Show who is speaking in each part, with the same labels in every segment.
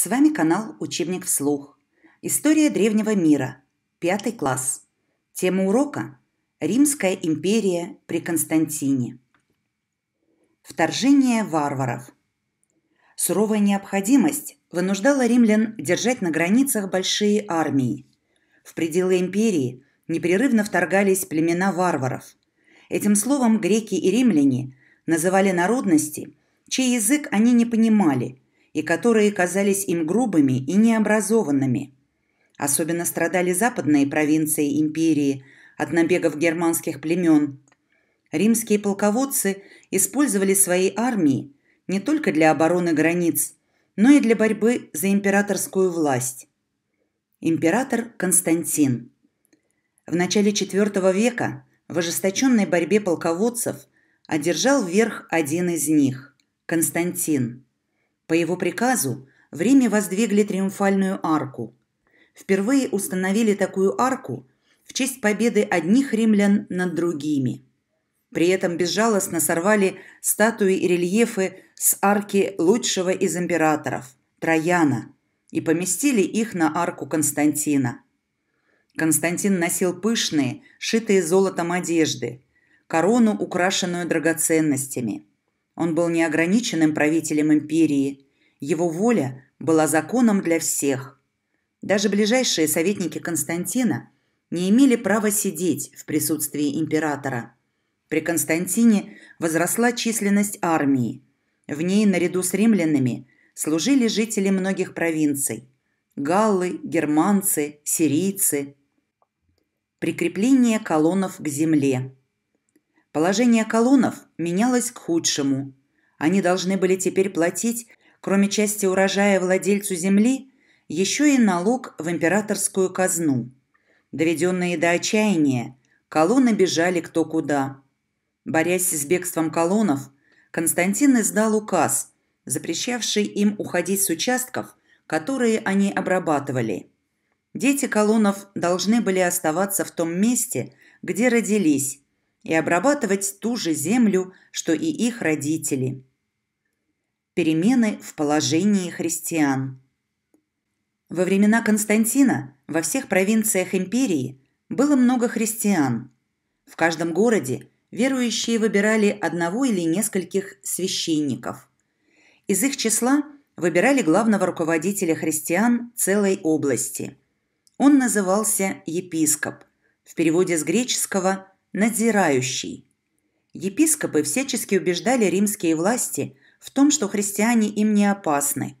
Speaker 1: С вами канал «Учебник вслух». История древнего мира. Пятый класс. Тема урока – Римская империя при Константине. Вторжение варваров. Суровая необходимость вынуждала римлян держать на границах большие армии. В пределы империи непрерывно вторгались племена варваров. Этим словом греки и римляне называли народности, чей язык они не понимали – и которые казались им грубыми и необразованными. Особенно страдали западные провинции империи от набегов германских племен. Римские полководцы использовали свои армии не только для обороны границ, но и для борьбы за императорскую власть. Император Константин. В начале IV века в ожесточенной борьбе полководцев одержал верх один из них – Константин. По его приказу в Риме воздвигли триумфальную арку. Впервые установили такую арку в честь победы одних римлян над другими. При этом безжалостно сорвали статуи и рельефы с арки лучшего из императоров – Трояна, и поместили их на арку Константина. Константин носил пышные, шитые золотом одежды, корону, украшенную драгоценностями – он был неограниченным правителем империи. Его воля была законом для всех. Даже ближайшие советники Константина не имели права сидеть в присутствии императора. При Константине возросла численность армии. В ней, наряду с римлянами, служили жители многих провинций – галлы, германцы, сирийцы. Прикрепление колоннов к земле – Положение колонов менялось к худшему. Они должны были теперь платить, кроме части урожая владельцу земли, еще и налог в императорскую казну. Доведенные до отчаяния, колонны бежали кто куда. Борясь с бегством колонов, Константин издал указ, запрещавший им уходить с участков, которые они обрабатывали. Дети колонов должны были оставаться в том месте, где родились, и обрабатывать ту же землю, что и их родители. Перемены в положении христиан. Во времена Константина во всех провинциях империи было много христиан. В каждом городе верующие выбирали одного или нескольких священников. Из их числа выбирали главного руководителя христиан целой области. Он назывался епископ, в переводе с греческого Надзирающий. Епископы всячески убеждали римские власти в том, что христиане им не опасны.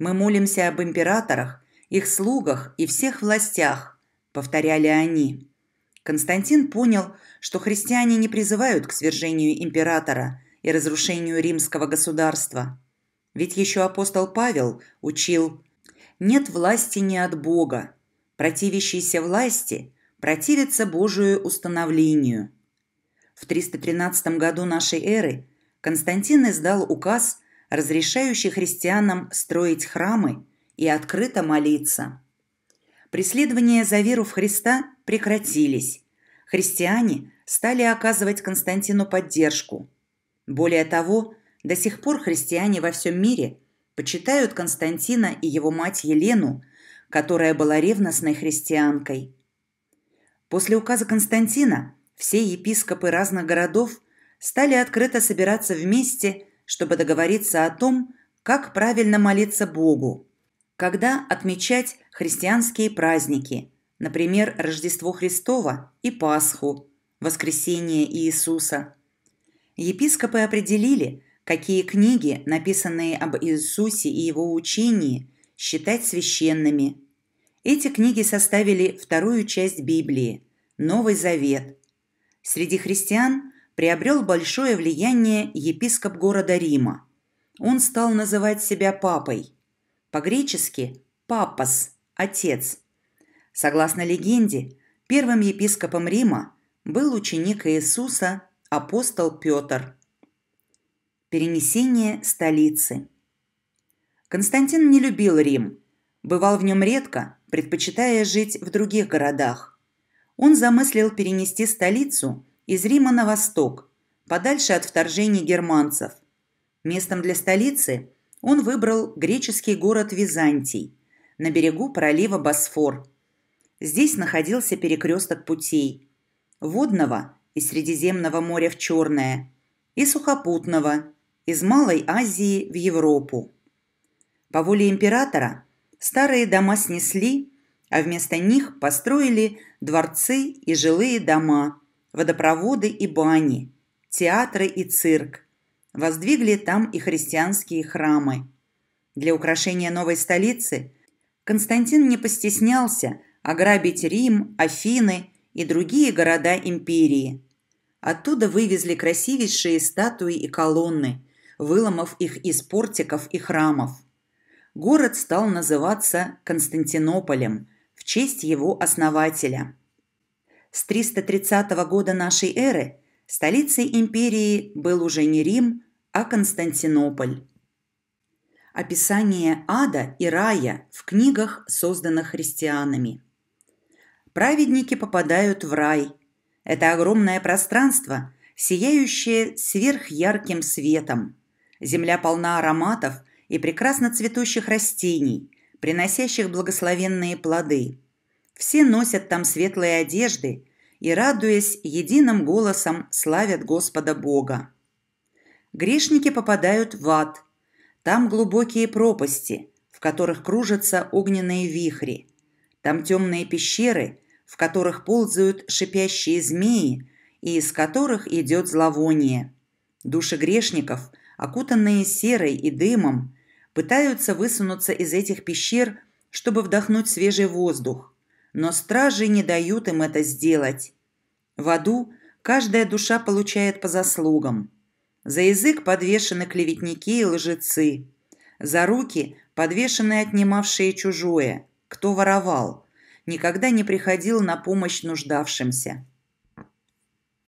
Speaker 1: «Мы молимся об императорах, их слугах и всех властях», – повторяли они. Константин понял, что христиане не призывают к свержению императора и разрушению римского государства. Ведь еще апостол Павел учил «Нет власти не от Бога. Противящийся власти противится Божию установлению. В 313 году нашей эры Константин издал указ, разрешающий христианам строить храмы и открыто молиться. Преследования за веру в Христа прекратились. Христиане стали оказывать Константину поддержку. Более того, до сих пор христиане во всем мире почитают Константина и его мать Елену, которая была ревностной христианкой – После указа Константина все епископы разных городов стали открыто собираться вместе, чтобы договориться о том, как правильно молиться Богу, когда отмечать христианские праздники, например, Рождество Христово и Пасху, Воскресение Иисуса. Епископы определили, какие книги, написанные об Иисусе и его учении, считать священными – эти книги составили вторую часть Библии – Новый Завет. Среди христиан приобрел большое влияние епископ города Рима. Он стал называть себя папой. По-гречески «папас» – «отец». Согласно легенде, первым епископом Рима был ученик Иисуса, апостол Петр. Перенесение столицы – Константин не любил Рим. Бывал в нем редко, предпочитая жить в других городах. Он замыслил перенести столицу из Рима на восток, подальше от вторжений германцев. Местом для столицы он выбрал греческий город Византий на берегу пролива Босфор. Здесь находился перекресток путей – водного из Средиземного моря в Черное и сухопутного из Малой Азии в Европу. По воле императора Старые дома снесли, а вместо них построили дворцы и жилые дома, водопроводы и бани, театры и цирк. Воздвигли там и христианские храмы. Для украшения новой столицы Константин не постеснялся ограбить Рим, Афины и другие города империи. Оттуда вывезли красивейшие статуи и колонны, выломав их из портиков и храмов город стал называться Константинополем в честь его основателя. С 330 года нашей эры столицей империи был уже не Рим, а Константинополь. Описание ада и рая в книгах, созданных христианами. Праведники попадают в рай. Это огромное пространство, сияющее сверхярким светом. Земля полна ароматов и прекрасно цветущих растений, приносящих благословенные плоды. Все носят там светлые одежды и, радуясь единым голосом, славят Господа Бога. Грешники попадают в ад. Там глубокие пропасти, в которых кружатся огненные вихри. Там темные пещеры, в которых ползают шипящие змеи и из которых идет зловоние. Души грешников, окутанные серой и дымом, пытаются высунуться из этих пещер, чтобы вдохнуть свежий воздух. Но стражи не дают им это сделать. В аду каждая душа получает по заслугам. За язык подвешены клеветники и лжецы. За руки подвешены отнимавшие чужое, кто воровал, никогда не приходил на помощь нуждавшимся.